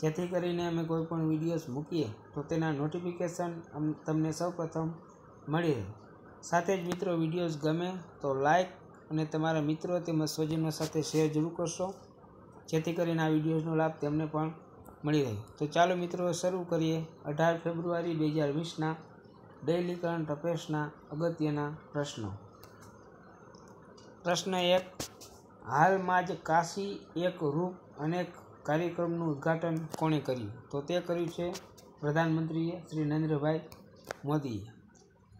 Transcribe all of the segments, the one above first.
જેથી કરીને અમે કોઈપણ પણ વિડીયોઝ મૂકીએ તો તેના નોટિફિકેશન તમને સૌપ્રથમ મળી રહે સાથે જ મિત્રો વિડીયોઝ ગમે તો લાઇક અને તમારા મિત્રો તેમજ સ્વજનો સાથે શેર જરૂર કરશો જેથી કરીને આ વિડીયોઝનો લાભ તેમને પણ મળી રહે તો ચાલો મિત્રો શરૂ કરીએ અઢાર ફેબ્રુઆરી બે હજાર વીસના ડેઇલી કરંટ અફેર્સના અગત્યના પ્રશ્નો પ્રશ્ન એક હાલમાં જ કાશી એક રૂપ અનેક કાર્યક્રમનું ઉદ્ઘાટન કોણે કર્યું તો તે કર્યું છે પ્રધાનમંત્રીએ શ્રી નરેન્દ્રભાઈ મોદીએ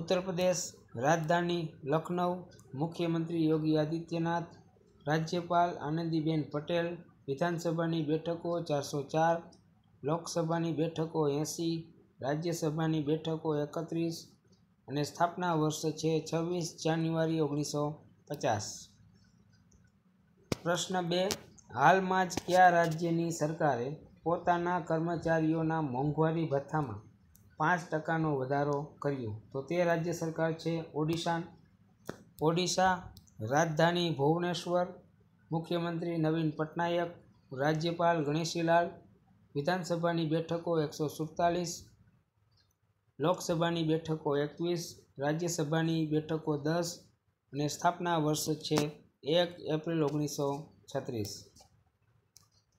ઉત્તર પ્રદેશ રાજધાની લખનઉ મુખ્યમંત્રી યોગી આદિત્યનાથ રાજ્યપાલ આનંદીબેન પટેલ વિધાનસભાની બેઠકો ચારસો ચાર લોકસભાની બેઠકો એંસી રાજ્યસભાની બેઠકો એકત્રીસ અને સ્થાપના વર્ષ છે છવ્વીસ જાન્યુઆરી ઓગણીસો પચાસ પ્રશ્ન બે હાલમાં જ કયા રાજ્યની સરકારે પોતાના કર્મચારીઓના મોંઘવારી ભથ્થામાં પાંચ ટકાનો વધારો કર્યો તો તે રાજ્ય સરકાર છે ઓડિશા ઓડિશા રાજધાની ભુવનેશ્વર મુખ્યમંત્રી નવીન પટનાયક રાજ્યપાલ ગણેશીલાલ વિધાનસભાની બેઠકો એકસો સુડતાલીસ લોકસભાની બેઠકો એકવીસ રાજ્યસભાની બેઠકો દસ અને સ્થાપના વર્ષ છે એક એપ્રિલ ઓગણીસો છત્રીસ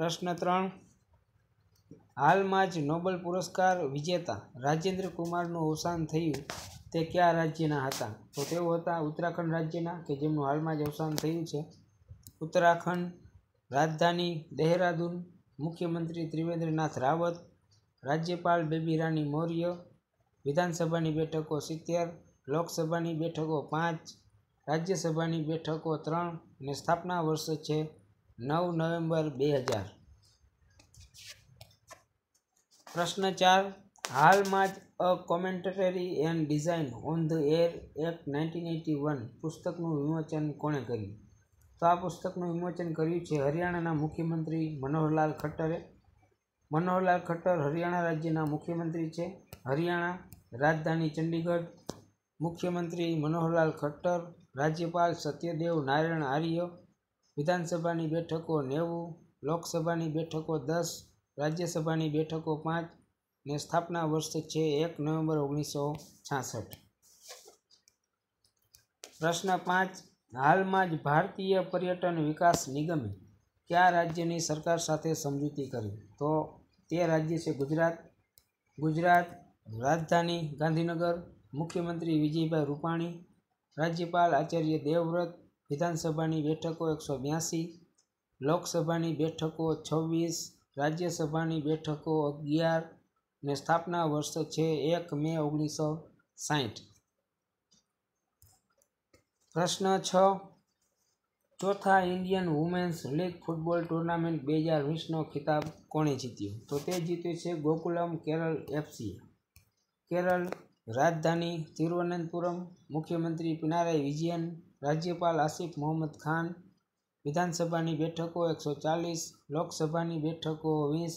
પ્રશ્ન ત્રણ હાલમાં જ નોબલ પુરસ્કાર વિજેતા રાજેન્દ્ર કુમારનું અવસાન થયું તે કયા રાજ્યના હતા તો તેઓ હતા ઉત્તરાખંડ રાજ્યના કે જેમનું હાલમાં જ અવસાન થયું છે ઉત્તરાખંડ રાજધાની દહેરાદૂન મુખ્યમંત્રી ત્રિવેન્દ્રનાથ રાવત રાજ્યપાલ બેબી રાની મૌર્ય વિધાનસભાની બેઠકો સિત્તેર લોકસભાની બેઠકો પાંચ રાજ્યસભાની બેઠકો ત્રણ અને સ્થાપના વર્ષ છે નવ નવેમ્બર બે હજાર પ્રશ્ન ચાર હાલમાં જ uh commentary and design on the air act nineteen eighty one પુસ્તકનું વિમોચન કોણે કર્યું તો આ પુસ્તકનું વિમોચન કર્યું છે હરિયાણાના મુખ્યમંત્રી મનોહરલાલ ખટ્ટરે મનોહરલાલ ખટ્ટર હરિયાણા રાજ્યના મુખ્યમંત્રી છે હરિયાણા રાજધાની ચંડીગઢ મુખ્યમંત્રી મનોહરલાલ ખટ્ટર રાજ્યપાલ સત્યદેવ નારાયણ આર્ય વિધાનસભાની બેઠકો નેવું લોકસભાની બેઠકો દસ રાજ્યસભાની બેઠકો પાંચ ને સ્થાપના વર્ષ છે એક નવેમ્બર ઓગણીસો છાસઠ પ્રશ્ન પાંચ હાલમાં જ ભારતીય પર્યટન વિકાસ નિગમે કયા રાજ્યની સરકાર સાથે સમજૂતી કરી તો તે રાજ્ય છે ગુજરાત ગુજરાત રાજધાની ગાંધીનગર મુખ્યમંત્રી વિજયભાઈ રૂપાણી રાજ્યપાલ આચાર્ય દેવવ્રત વિધાનસભાની બેઠકો એકસો બ્યાસી લોકસભાની બેઠકો છવ્વીસ રાજ્યસભાની બેઠકો અગિયાર ને સ્થાપના વર્ષ છે એક મે ઓગણીસો સાહીઠ પ્રશ્ન છ ચોથા Indian women's league football tournament બે હજાર વીસનો ખિતાબ કોણે જીત્યો તો તે જીત્યો છે ગોકુલમ કેરળ એફસી કેરળ રાજધાની તિરુવનંતપુરમ મુખ્યમંત્રી પિનારાય વિજયન રાજ્યપાલ આસિફ મોહમ્મદ ખાન વિધાનસભાની બેઠકો એકસો ચાલીસ લોકસભાની બેઠકો વીસ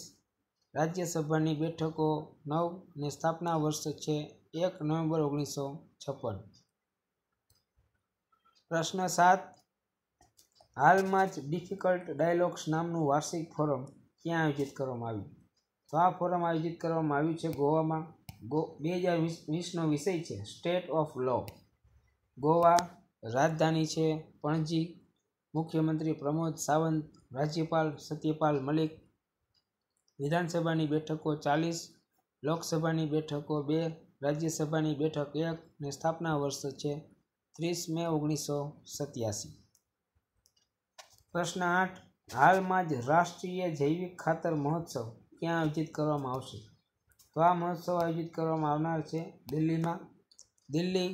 રાજ્યસભાની બેઠકો નવ ને સ્થાપના વર્ષ છે એક નવેમ્બર ઓગણીસો છપ્પન પ્રશ્ન સાત હાલમાં જ ડિફિકલ્ટ ડાયલોગ્સ નામનું વાર્ષિક ફોરમ ક્યાં આયોજિત કરવામાં આવ્યું તો આ ફોરમ આયોજિત કરવામાં આવ્યું છે ગોવામાં ગો બે હજાર વીસ વીસનો વિષય છે સ્ટેટ ઓફ લો ગોવા રાજધાની છે પણજી મુખ્યમંત્રી પ્રમોદ સાવંત રાજ્યપાલ સત્યપાલ મલિક વિધાનસભાની બેઠકો ચાલીસ લોકસભાની બેઠકો બે રાજ્યસભાની બેઠક એક ને સ્થાપના વર્ષ છે ત્રીસ મે ઓગણીસો સત્યાસી પ્રશ્ન આઠ હાલમાં જ રાષ્ટ્રીય જૈવિક ખાતર મહોત્સવ ક્યાં આયોજિત કરવામાં આવશે તો આ મહોત્સવ આયોજિત કરવામાં આવનાર છે દિલ્હીમાં દિલ્હી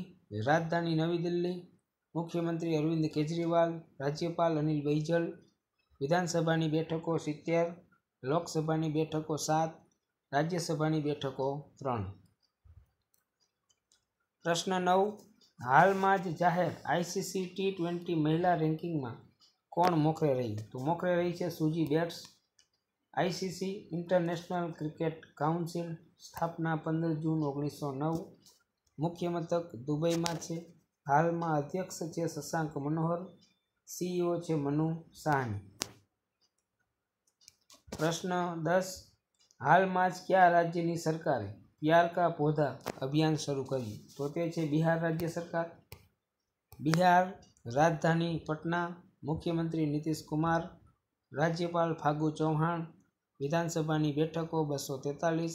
રાજધાની નવી દિલ્હી મુખ્યમંત્રી અરવિંદ કેજરીવાલ રાજ્યપાલ અનિલ બૈજલ વિધાનસભાની બેઠકો સિત્તેર લોકસભાની બેઠકો સાત રાજ્યસભાની બેઠકો ત્રણ પ્રશ્ન નવ હાલમાં જ જાહેર આઈસીસી ટી ટ્વેન્ટી મહિલા રેન્કિંગમાં કોણ મોખરે રહી તો મોખરે રહી છે Suzie Bates ICC international cricket council સ્થાપના પંદર જૂન ઓગણીસો નવ મુખ્ય મથક દુબઈમાં છે હાલમાં અધ્યક્ષ છે શશાંક મનોહર સીઈઓ છે મનુ સાહની પ્રશ્ન દસ હાલમાં જ કયા રાજ્યની સરકારે પ્યારકા કા અભિયાન શરૂ કર્યું તો તે છે બિહાર રાજ્ય સરકાર બિહાર રાજધાની પટના મુખ્યમંત્રી નીતિશ કુમાર રાજ્યપાલ ફાગુ ચૌહાણ વિધાનસભાની બેઠકો બસો તેતાલીસ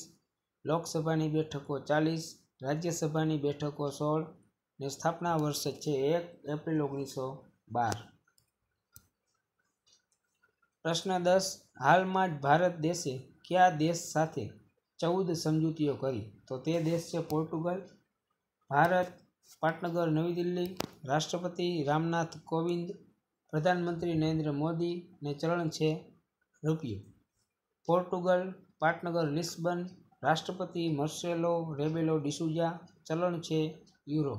લોકસભાની બેઠકો ચાલીસ રાજ્યસભાની બેઠકો સોળ ને સ્થાપના વર્ષ છે એક એપ્રિલ ઓગણીસો બાર પ્રશ્ન દસ હાલમાં જ ભારત દેશે કયા દેશ સાથે ચૌદ સમજૂતીઓ કરી તો તે દેશ છે પોર્ટુગલ ભારત પાટનગર નવી દિલ્હી રાષ્ટ્રપતિ રામનાથ કોવિંદ પ્રધાનમંત્રી નરેન્દ્ર મોદી ને ચલણ છે રૂપિયો પોર્ટુગલ પાટનગર લિસ્બન રાષ્ટ્રપતિ મર્સેલો રેબેલો ડિસુજા ચલણ છે યુરો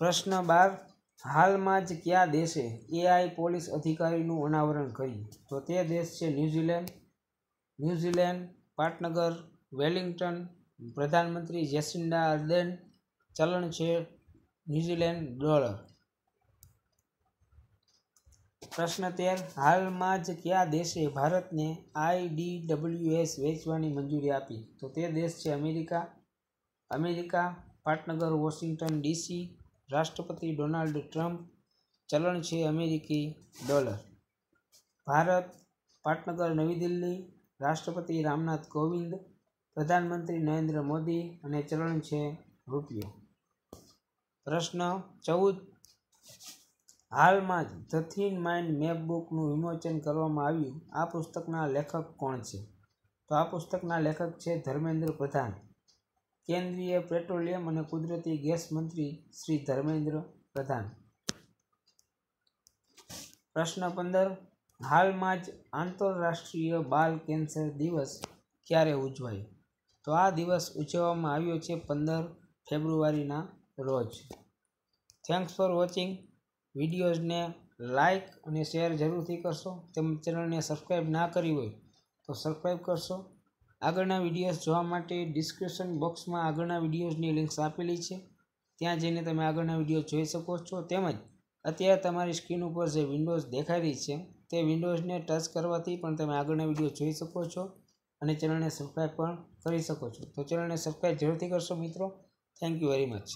પ્રશ્ન બાર હાલમાં જ કયા દેશે એઆઈ પોલીસ અધિકારીનું અનાવરણ કર્યું તો તે દેશ છે ન્યૂઝીલેન્ડ ન્યૂઝીલેન્ડ પાટનગર વેલિંગ્ટન પ્રધાનમંત્રી જેસિન્ડા અર્ડેન ચલણ છે ન્યૂઝીલેન્ડ ડોલર પ્રશ્ન તેર હાલમાં જ કયા દેશે ભારતને આઈડીડબ્લ્યુએસ વેચવાની મંજૂરી આપી તો તે દેશ છે અમેરિકા અમેરિકા પાટનગર વોશિંગ્ટન ડીસી રાષ્ટ્રપતિ ડોનાલ્ડ ટ્રમ્પ ચલણ છે અમેરિકી ડોલર ભારત પાટનગર નવી દિલ્હી રાષ્ટ્રપતિ રામનાથ કોવિંદ પ્રધાનમંત્રી નરેન્દ્ર મોદી અને ચલણ છે રૂપિયો પ્રશ્ન ચૌદ હાલમાં જ ધ થિન માઇન્ડ મેપ બુકનું વિમોચન કરવામાં આવ્યું આ પુસ્તકના લેખક કોણ છે તો આ પુસ્તકના લેખક છે ધર્મેન્દ્ર પ્રધાન કેન્દ્રીય પેટ્રોલિયમ અને કુદરતી ગેસ મંત્રી શ્રી ધર્મેન્દ્ર પ્રધાન પ્રશ્ન પંદર હાલમાં જ આંતરરાષ્ટ્રીય બાલ કેન્સર દિવસ ક્યારે ઉજવાયો તો આ દિવસ ઉજવવામાં આવ્યો છે પંદર ફેબ્રુઆરીના રોજ થેન્ક્સ ફોર વોચિંગ વિડીયોઝને લાઇક અને શેર જરૂરથી કરશો તેમજ ચેનલને સબસ્ક્રાઈબ ના કરી હોય તો સબસ્ક્રાઈબ કરશો આગળના વિડીયોઝ જોવા માટે ડિસ્ક્રિપ્શન બોક્સમાં આગળના વિડીયોઝની લિંક્સ આપેલી છે ત્યાં જઈને તમે આગળના વિડીયો જોઈ શકો છો તેમજ અત્યારે તમારી સ્ક્રીન ઉપર જે વિન્ડોઝ દેખાઈ રહી છે તે વિન્ડોઝને ટચ કરવાથી પણ તમે આગળના વિડીયો જોઈ શકો છો અને ચેનલને સબસ્ક્રાઈબ પણ કરી શકો છો તો ચેનલને સબસ્ક્રાઈબ જરૂરથી કરશો મિત્રો થેન્ક યુ વેરી મચ